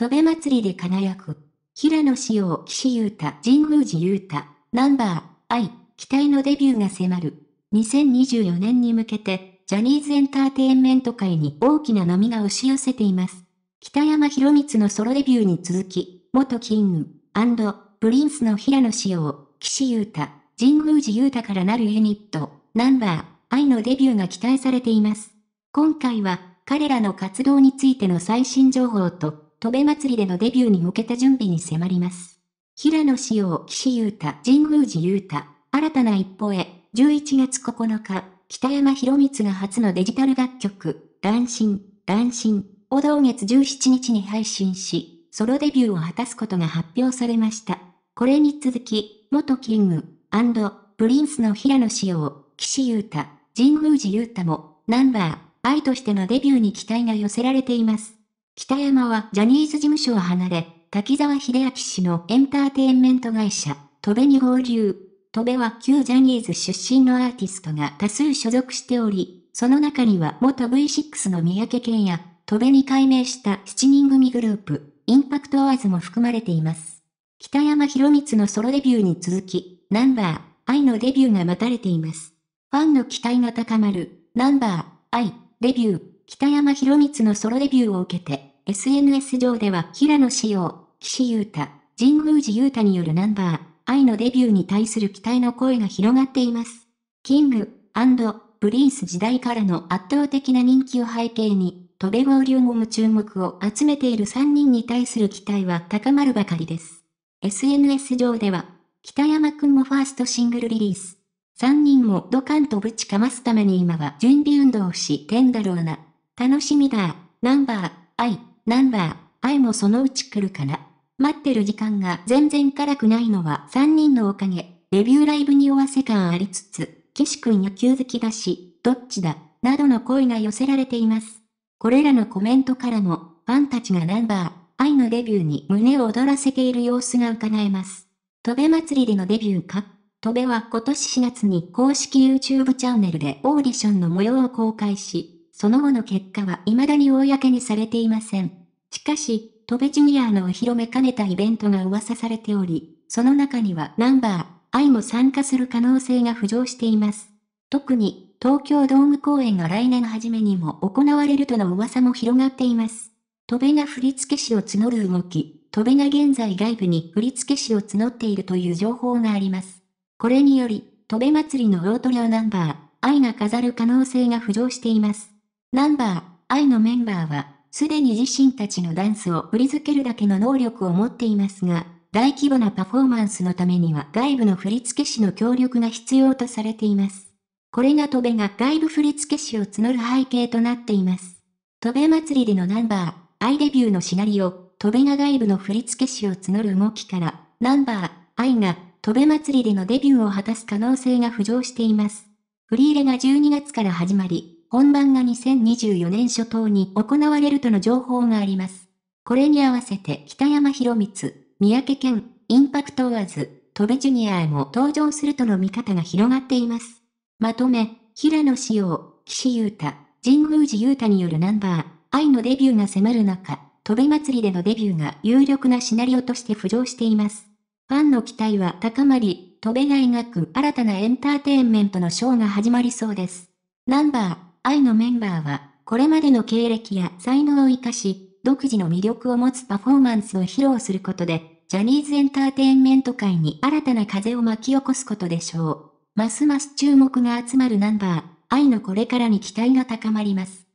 戸部祭りで輝く。平野紫耀、岸優太、神宮寺優太、ナンバー、愛、期待のデビューが迫る。2024年に向けて、ジャニーズエンターテインメント界に大きな波が押し寄せています。北山博光のソロデビューに続き、元キング、アンド、プリンスの平野紫耀、岸優太、神宮寺優太からなるユニット、ナンバー、愛のデビューが期待されています。今回は、彼らの活動についての最新情報と、戸部祭りでのデビューに向けた準備に迫ります。平野志耀、岸優太、神宮寺優太、新たな一歩へ、11月9日、北山博光が初のデジタル楽曲、乱心、乱心を同月17日に配信し、ソロデビューを果たすことが発表されました。これに続き、元キング、プリンスの平野志耀、岸優太、神宮寺優太も、ナンバー、愛としてのデビューに期待が寄せられています。北山はジャニーズ事務所を離れ、滝沢秀明氏のエンターテインメント会社、戸部に合流。戸部は旧ジャニーズ出身のアーティストが多数所属しており、その中には元 V6 の三宅健や、戸部に改名した7人組グループ、インパクトアーズも含まれています。北山博光のソロデビューに続き、ナンバー、愛のデビューが待たれています。ファンの期待が高まる、ナンバー、愛、デビュー、北山博光のソロデビューを受けて、SNS 上では平野紫耀、岸優太、神宮寺優太によるナンバー、愛のデビューに対する期待の声が広がっています。キング、プリンス時代からの圧倒的な人気を背景に、トベゴ流もム。注目を集めている3人に対する期待は高まるばかりです。SNS 上では、北山くんもファーストシングルリリース。3人もドカンとぶちかますために今は準備運動をしてんだろうな。楽しみだ。ナンバー、愛。ナンバー、愛もそのうち来るかな。待ってる時間が全然辛くないのは3人のおかげ。デビューライブにおわせ感ありつつ、岸くん野球好きだし、どっちだ、などの声が寄せられています。これらのコメントからも、ファンたちがナンバー、愛のデビューに胸を躍らせている様子が伺えます。戸部祭りでのデビューか戸部は今年4月に公式 YouTube チャンネルでオーディションの模様を公開し、その後の結果は未だに公にされていません。しかし、戸部ジュニアのお披露目兼ねたイベントが噂されており、その中にはナンバー、愛も参加する可能性が浮上しています。特に、東京ドーム公演が来年初めにも行われるとの噂も広がっています。戸部が振付師を募る動き、戸部が現在外部に振付師を募っているという情報があります。これにより、戸部祭りのロート量ナンバー、愛が飾る可能性が浮上しています。ナンバー、愛のメンバーは、すでに自身たちのダンスを振り付けるだけの能力を持っていますが、大規模なパフォーマンスのためには外部の振付師の協力が必要とされています。これが戸部が外部振付師を募る背景となっています。戸部祭りでのナンバー、アイデビューのシナリオ、戸部が外部の振付師を募る動きから、ナンバー、アイが、戸部祭りでのデビューを果たす可能性が浮上しています。振り入れが12月から始まり、本番が2024年初頭に行われるとの情報があります。これに合わせて北山博光、三宅健、インパクトワーズ、戸部ジュニアも登場するとの見方が広がっています。まとめ、平野志陽、岸優太、神宮寺優太によるナンバー、愛のデビューが迫る中、戸部祭りでのデビューが有力なシナリオとして浮上しています。ファンの期待は高まり、戸部が描く新たなエンターテインメントのショーが始まりそうです。ナンバー愛のメンバーは、これまでの経歴や才能を活かし、独自の魅力を持つパフォーマンスを披露することで、ジャニーズエンターテインメント界に新たな風を巻き起こすことでしょう。ますます注目が集まるナンバー、愛のこれからに期待が高まります。